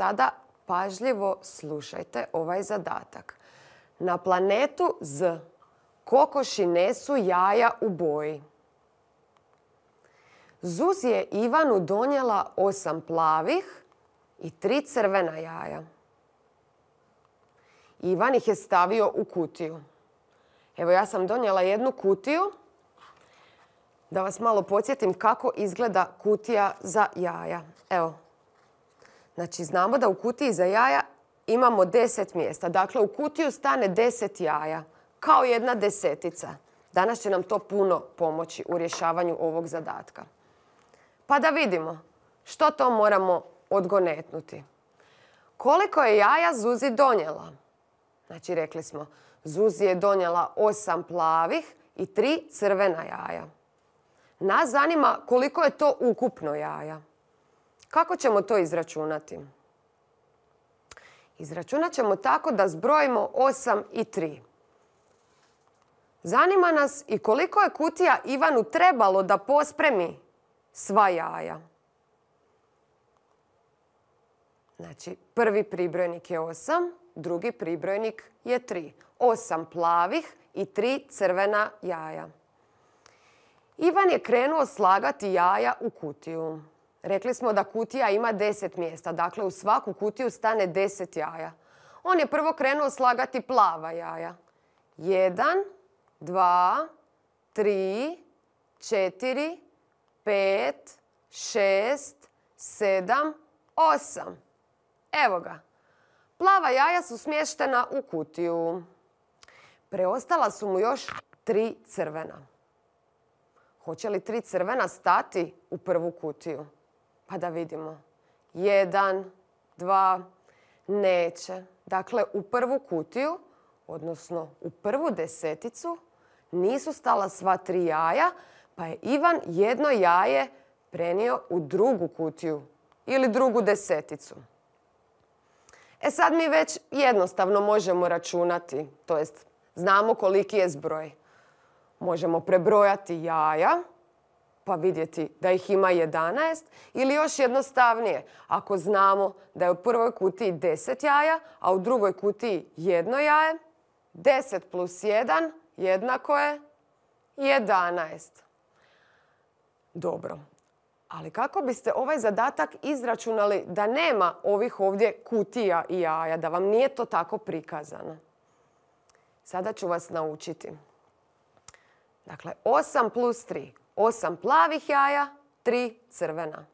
sada pažljivo slušajte ovaj zadatak. Na planetu Z kokoši nesu jaja u boji. Zuz je Ivanu donijela osam plavih i tri crvena jaja. Ivan ih je stavio u kutiju. Evo ja sam donijela jednu kutiju. Da vas malo podsjetim kako izgleda kutija za jaja. Evo, Znači, znamo da u kutiji za jaja imamo deset mjesta. Dakle, u kutiju stane 10 jaja, kao jedna desetica. Danas će nam to puno pomoći u rješavanju ovog zadatka. Pa da vidimo što to moramo odgonetnuti. Koliko je jaja Zuzi donijela? Znači, rekli smo, Zuzi je donijela osam plavih i tri crvena jaja. Nas zanima koliko je to ukupno jaja. Kako ćemo to izračunati? Izračunat ćemo tako da zbrojimo 8 i 3. Zanima nas i koliko je kutija Ivanu trebalo da pospremi sva jaja. Znači, prvi pribrojnik je 8, drugi pribrojnik je 3. 8 plavih i 3 crvena jaja. Ivan je krenuo slagati jaja u kutiju. Rekli smo da kutija ima deset mjesta, dakle u svaku kutiju stane deset jaja. On je prvo krenuo slagati plava jaja. Jedan, dva, tri, četiri, pet, šest, sedam, osam. Evo ga. Plava jaja su smještena u kutiju. Preostala su mu još tri crvena. Hoće li tri crvena stati u prvu kutiju? Pa da vidimo. Jedan, dva, neće. Dakle, u prvu kutiju, odnosno u prvu deseticu, nisu stala sva tri jaja, pa je Ivan jedno jaje prenio u drugu kutiju ili drugu deseticu. E sad mi već jednostavno možemo računati, to jest znamo koliki je zbroj. Možemo prebrojati jaja, pa vidjeti da ih ima 11 ili još jednostavnije ako znamo da je u prvoj kutiji 10 jaja, a u drugoj kutiji jedno jaje, 10 plus 1 jednako je 11. Dobro, ali kako biste ovaj zadatak izračunali da nema ovih ovdje kutija i jaja, da vam nije to tako prikazano? Sada ću vas naučiti. Dakle, 8 plus 3. Osam plavih jaja, tri crvena.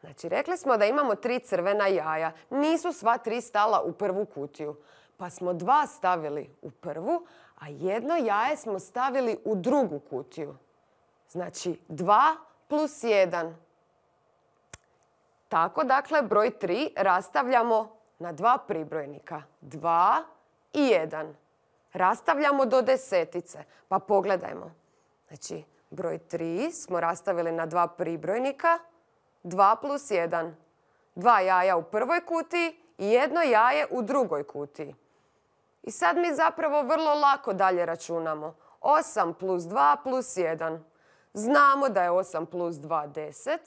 Znači, rekli smo da imamo tri crvena jaja. Nisu sva tri stala u prvu kutiju. Pa smo dva stavili u prvu, a jedno jaje smo stavili u drugu kutiju. Znači, 2 plus jedan. Tako, dakle, broj 3 rastavljamo na dva pribrojnika. Dva i jedan. Rastavljamo do desetice. Pa pogledajmo. Znači, broj 3 smo rastavili na dva pribrojnika. 2 plus 1. Dva jaja u prvoj kutiji i jedno jaje u drugoj kutiji. I sad mi zapravo vrlo lako dalje računamo. 8 plus 2 plus 1. Znamo da je 8 plus 2 10.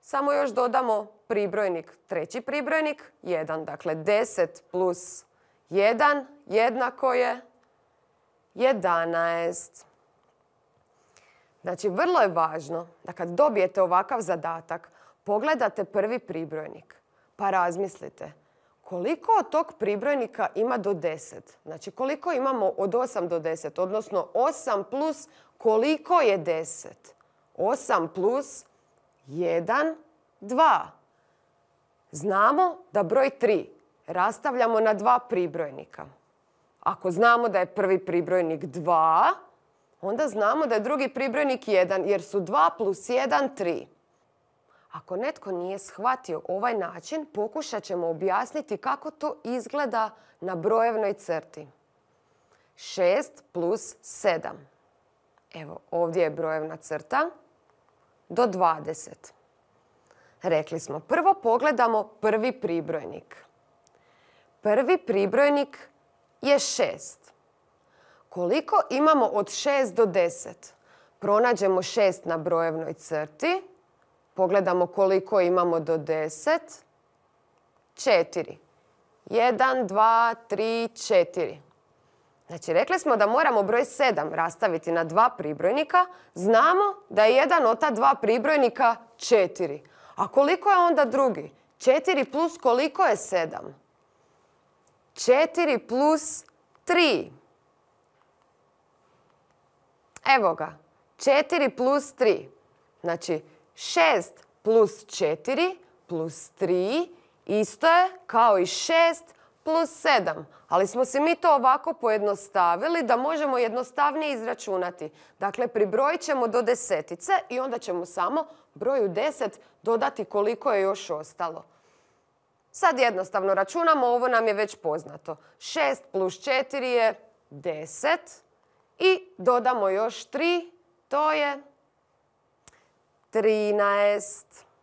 Samo još dodamo pribrojnik, treći pribrojnik, 1. Dakle, 10 plus 1 jednako je 11. Znači, vrlo je važno da kad dobijete ovakav zadatak, pogledate prvi pribrojnik pa razmislite koliko od tog pribrojnika ima do 10. Znači koliko imamo od 8 do 10, odnosno 8 plus koliko je 10? 8 plus 1, 2. Znamo da broj 3 rastavljamo na dva pribrojnika. Ako znamo da je prvi pribrojnik 2, onda znamo da je drugi pribrojnik 1 jer su 2 plus 1 3. Ako netko nije shvatio ovaj način, pokušat ćemo objasniti kako to izgleda na brojevnoj crti. 6 plus 7. Evo, ovdje je brojevna crta do 20. Rekli smo, prvo pogledamo prvi pribrojnik. Prvi pribrojnik je 6. Koliko imamo od 6 do 10? Pronađemo 6 na brojevnoj crti. Pogledamo koliko imamo do 10. 4. 1, 2, 3, 4. Znači, rekli smo da moramo broj 7 rastaviti na dva pribrojnika. Znamo da je jedan od ta dva pribrojnika 4. A koliko je onda drugi? 4 plus koliko je 7? 4 plus 3. Evo ga, 4 plus 3. Znači, 6 plus 4 plus 3 isto je kao i 6 plus 7. Ali smo se mi to ovako pojednostavili da možemo jednostavnije izračunati. Dakle, pribrojit ćemo do desetice i onda ćemo samo broju 10 dodati koliko je još ostalo. Sad jednostavno računamo, ovo nam je već poznato. 6 plus 4 je 10. I dodamo još 3, to je 13.